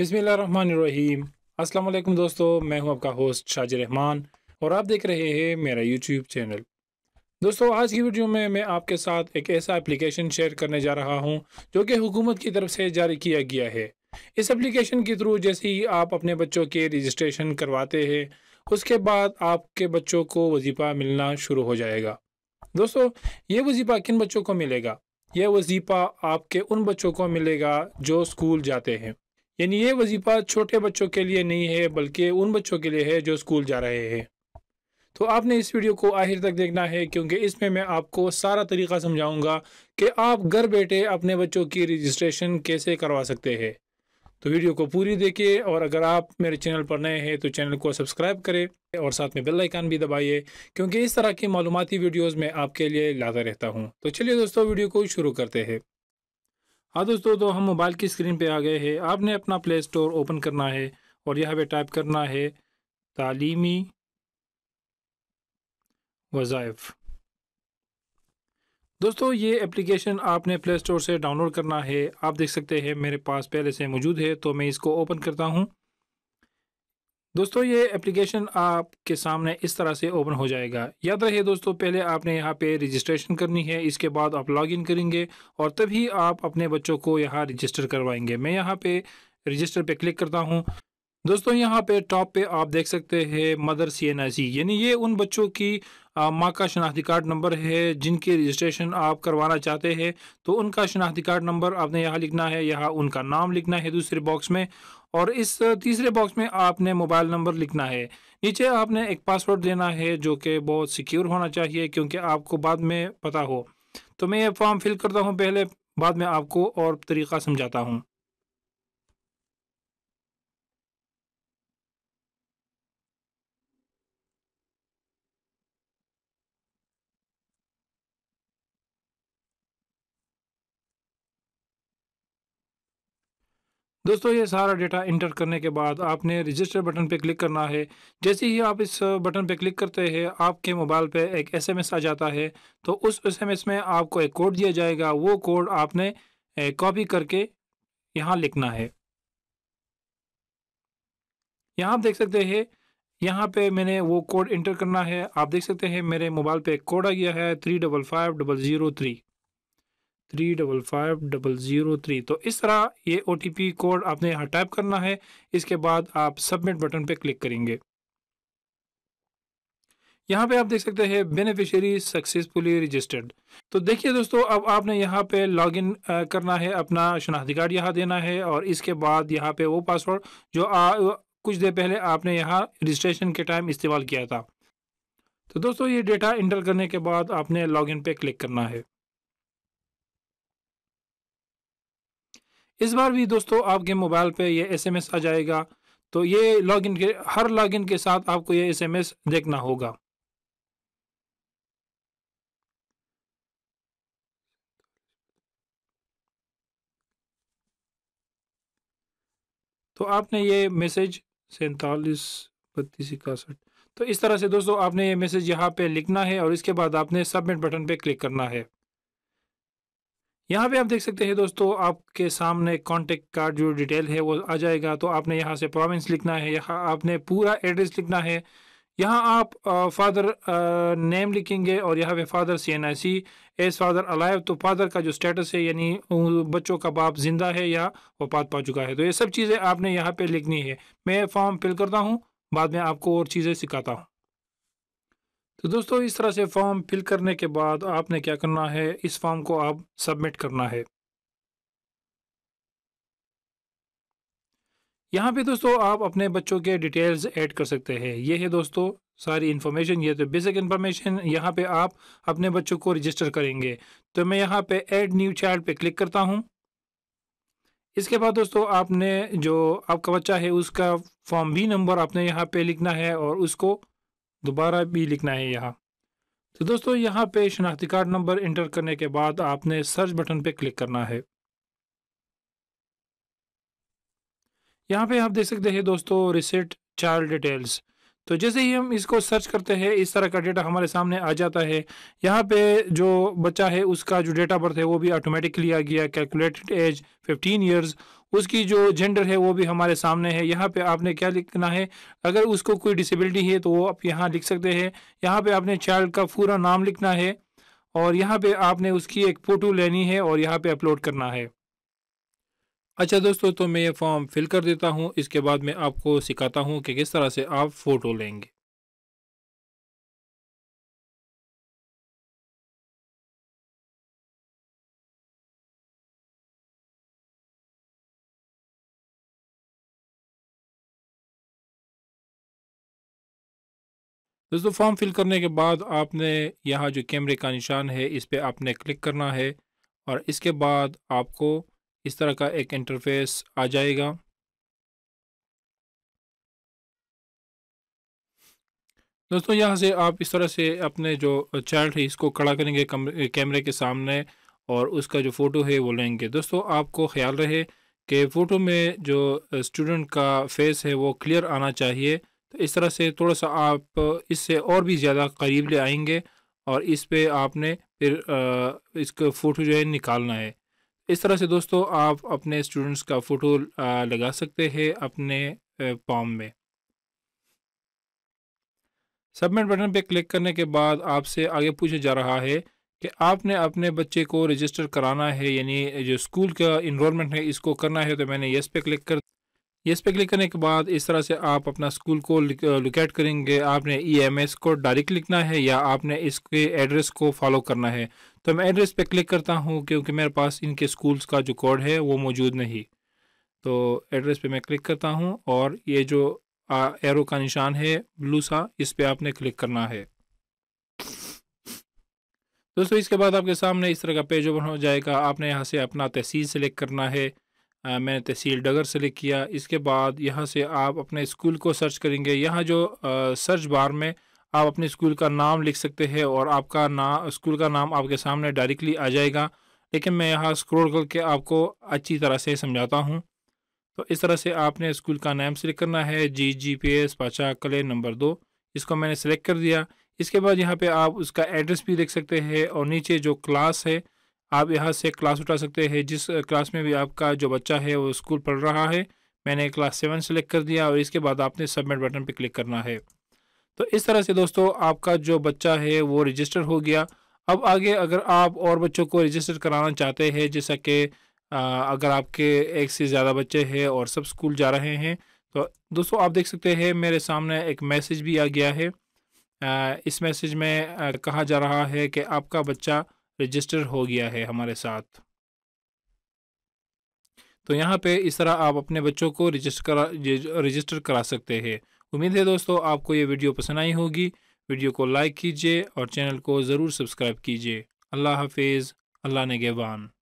रहीम अस्सलाम दोस्तों मैं हूं आपका होस्ट शाजी रहमान और आप देख रहे हैं मेरा यूट्यूब चैनल दोस्तों आज की वीडियो में मैं आपके साथ एक ऐसा एप्लीकेशन शेयर करने जा रहा हूं जो कि हुकूमत की तरफ से जारी किया गया है इस एप्लीकेशन के थ्रू जैसे ही आप अपने बच्चों के रजिस्ट्रेशन करवाते हैं उसके बाद आपके बच्चों को वजीफ़ा मिलना शुरू हो जाएगा दोस्तों ये वजीफ़ा किन बच्चों को मिलेगा यह वजीफ़ा आपके उन बच्चों को मिलेगा जो स्कूल जाते हैं यानी ये वजीफ़ा छोटे बच्चों के लिए नहीं है बल्कि उन बच्चों के लिए है जो स्कूल जा रहे हैं तो आपने इस वीडियो को आखिर तक देखना है क्योंकि इसमें मैं आपको सारा तरीका समझाऊंगा कि आप घर बैठे अपने बच्चों की रजिस्ट्रेशन कैसे करवा सकते हैं तो वीडियो को पूरी देखिए और अगर आप मेरे चैनल पर नए हैं तो चैनल को सब्सक्राइब करें और साथ में बेल आइकान भी दबाइए क्योंकि इस तरह की मालूमती वीडियोस मैं आपके लिए लाता रहता हूं तो चलिए दोस्तों वीडियो को शुरू करते हैं हाँ दोस्तों तो हम मोबाइल की स्क्रीन पे आ गए हैं आपने अपना प्ले स्टोर ओपन करना है और यहाँ पे टाइप करना है तालीमी वज़ाइफ दोस्तों ये एप्लीकेशन आपने प्ले स्टोर से डाउनलोड करना है आप देख सकते हैं मेरे पास पहले से मौजूद है तो मैं इसको ओपन करता हूँ दोस्तों ये एप्लीकेशन आपके सामने इस तरह से ओपन हो जाएगा याद रहे दोस्तों पहले आपने यहाँ पे रजिस्ट्रेशन करनी है इसके बाद आप लॉगिन करेंगे और तभी आप अपने बच्चों को यहाँ रजिस्टर करवाएंगे मैं यहाँ पे रजिस्टर पे क्लिक करता हूँ दोस्तों यहाँ पे टॉप पे आप देख सकते हैं मदर सी एन आई सी यानी ये उन बच्चों की माँ का शनाख्ती कार्ड नंबर है जिनके रजिस्ट्रेशन आप करवाना चाहते हैं तो उनका शनाख्ती कार्ड नंबर आपने यहाँ लिखना है यहाँ उनका नाम लिखना है दूसरे बॉक्स में और इस तीसरे बॉक्स में आपने मोबाइल नंबर लिखना है नीचे आपने एक पासवर्ड देना है जो कि बहुत सिक्योर होना चाहिए क्योंकि आपको बाद में पता हो तो मैं ये फॉर्म फिल करता हूँ पहले बाद में आपको और तरीका समझाता हूँ दोस्तों ये सारा डेटा इंटर करने के बाद आपने रजिस्टर बटन पर क्लिक करना है जैसे ही आप इस बटन पे क्लिक करते हैं आपके मोबाइल पर एक एसएमएस आ जाता है तो उस एसएमएस में आपको एक कोड दिया जाएगा वो कोड आपने कॉपी करके यहाँ लिखना है यहाँ आप देख सकते हैं यहाँ पे मैंने वो कोड इंटर करना है आप देख सकते हैं मेरे मोबाइल पर एक कोड आ गया है three double five double zero three three double five double zero three तो इस तरह ये ओ कोड आपने यहाँ टाइप करना है इसके बाद आप सबमिट बटन पर क्लिक करेंगे यहाँ पे आप देख सकते हैं बेनिफिशियरी सक्सेसफुली रजिस्टर्ड तो देखिए दोस्तों अब आपने यहाँ पे लॉगिन करना है अपना शनाख्ती कार्ड यहाँ देना है और इसके बाद यहाँ पे वो पासवर्ड जो आ, कुछ देर पहले आपने यहाँ रजिस्ट्रेशन के टाइम इस्तेमाल किया था तो दोस्तों ये डेटा इंटर करने के बाद आपने लॉगिन पे क्लिक करना है इस बार भी दोस्तों आपके मोबाइल पे ये एसएमएस आ जाएगा तो ये लॉगिन के हर लॉगिन के साथ आपको ये एसएमएस देखना होगा तो आपने ये मैसेज सैतालीस बत्तीस इक्यासठ तो इस तरह से दोस्तों आपने ये मैसेज यहाँ पे लिखना है और इसके बाद आपने सबमिट बटन पे क्लिक करना है यहाँ पे आप देख सकते हैं दोस्तों आपके सामने कॉन्टेक्ट कार्ड जो डिटेल है वो आ जाएगा तो आपने यहाँ से प्रोविंस लिखना है यहाँ आपने पूरा एड्रेस लिखना है यहाँ आप फादर नेम लिखेंगे और यहाँ पे father C N I C as father alive तो फादर का जो स्टेटस है यानी बच्चों का बाप जिंदा है या पात पा चुका है तो ये सब चीज़ें आपने यहाँ पे लिखनी है मैं फॉर्म फिल करता हूँ बाद में आपको और चीज़ें सिखाता हूँ तो दोस्तों इस तरह से फॉर्म फिल करने के बाद आपने क्या करना है इस फॉर्म को आप सबमिट करना है यहाँ पे दोस्तों आप अपने बच्चों के डिटेल्स ऐड कर सकते हैं ये है दोस्तों सारी इन्फॉर्मेशन ये तो बेसिक इन्फॉर्मेशन यहाँ पे आप अपने बच्चों को रजिस्टर करेंगे तो मैं यहाँ पे ऐड न्यू चाइल्ड पे क्लिक करता हूँ इसके बाद दोस्तों आपने जो आपका बच्चा है उसका फॉर्म भी नंबर आपने यहाँ पे लिखना है और उसको दोबारा भी लिखना है यहाँ तो दोस्तों यहाँ पे शनाख्ती कार्ड नंबर इंटर करने के बाद आपने सर्च बटन पे क्लिक करना है यहाँ पे आप देख सकते हैं दोस्तों रिसेट चाइल्ड डिटेल्स तो जैसे ही हम इसको सर्च करते हैं इस तरह का डेटा हमारे सामने आ जाता है यहाँ पे जो बच्चा है उसका जो डेट ऑफ बर्थ है वो भी ऑटोमेटिकली आ गया कैलकुलेटेड एज 15 इयर्स उसकी जो जेंडर है वो भी हमारे सामने है यहाँ पे आपने क्या लिखना है अगर उसको कोई डिसेबिलिटी है तो वो आप यहाँ लिख सकते हैं यहाँ पे आपने चाइल्ड का पूरा नाम लिखना है और यहाँ पे आपने उसकी एक फ़ोटो लेनी है और यहाँ पे अपलोड करना है अच्छा दोस्तों तो मैं ये फॉर्म फिल कर देता हूँ इसके बाद मैं आपको सिखाता हूँ कि किस तरह से आप फ़ोटो लेंगे दोस्तों फॉर्म फिल करने के बाद आपने यहाँ जो कैमरे का निशान है इस पर आपने क्लिक करना है और इसके बाद आपको इस तरह का एक इंटरफेस आ जाएगा दोस्तों यहाँ से आप इस तरह से अपने जो चाइल्ड है इसको खड़ा करेंगे कैमरे के सामने और उसका जो फ़ोटो है वो लेंगे दोस्तों आपको ख्याल रहे कि फ़ोटो में जो स्टूडेंट का फेस है वो क्लियर आना चाहिए तो इस तरह से थोड़ा सा आप इससे और भी ज़्यादा करीब ले आएंगे और इस पर आपने फिर इसका फ़ोटो जो है निकालना है इस तरह से दोस्तों आप अपने स्टूडेंट्स का फ़ोटो लगा सकते हैं अपने फॉर्म में सबमिट बटन पर क्लिक करने के बाद आपसे आगे पूछा जा रहा है कि आपने अपने बच्चे को रजिस्टर कराना है यानी जो स्कूल का इनरोलमेंट है इसको करना है तो मैंने येस पे क्लिक कर इस पे क्लिक करने के बाद इस तरह से आप अपना स्कूल को लोकेट करेंगे आपने ईएमएस e को डायरेक्ट लिखना है या आपने इसके एड्रेस को फॉलो करना है तो मैं एड्रेस पे क्लिक करता हूँ क्योंकि मेरे पास इनके स्कूल्स का जो कोड है वो मौजूद नहीं तो एड्रेस पे मैं क्लिक करता हूँ और ये जो एरो का निशान है ब्लू सा इस पर आपने क्लिक करना है दोस्तों इसके बाद आपके सामने इस तरह का पेज ओपन हो जाएगा आपने यहाँ से अपना तहसील सेलेक्ट करना है मैंने तहसील डगर सेलेक्ट किया इसके बाद यहाँ से आप अपने स्कूल को सर्च करेंगे यहाँ जो सर्च बार में आप अपने स्कूल का नाम लिख सकते हैं और आपका ना स्कूल का नाम आपके सामने डायरेक्टली आ जाएगा लेकिन मैं यहाँ स्क्रॉल करके आपको अच्छी तरह से समझाता हूँ तो इस तरह से आपने स्कूल का नाम सेलेक्ट करना है जी जी पी एस पाचा कले नंबर दो इसको मैंने सेलेक्ट कर दिया इसके बाद यहाँ पे आप उसका एड्रेस भी देख सकते हैं और नीचे जो क्लास है आप यहाँ से क्लास उठा सकते हैं जिस क्लास में भी आपका जो बच्चा है वो स्कूल पढ़ रहा है मैंने क्लास सेवन सेलेक्ट कर दिया और इसके बाद आपने सबमिट बटन पर क्लिक करना है तो इस तरह से दोस्तों आपका जो बच्चा है वो रजिस्टर हो गया अब आगे अगर आप और बच्चों को रजिस्टर कराना चाहते हैं जैसा कि अगर आपके एक से ज़्यादा बच्चे हैं और सब स्कूल जा रहे हैं तो दोस्तों आप देख सकते हैं मेरे सामने एक मैसेज भी आ गया है आ, इस मैसेज में आ, कहा जा रहा है कि आपका बच्चा रजिस्टर हो गया है हमारे साथ तो यहाँ पे इस तरह आप अपने बच्चों को रजिस्टर करा रजिस्टर करा सकते हैं उम्मीद है दोस्तों आपको ये वीडियो पसंद आई होगी वीडियो को लाइक कीजिए और चैनल को ज़रूर सब्सक्राइब कीजिए अल्लाह हाफिज़ अल्लाह ने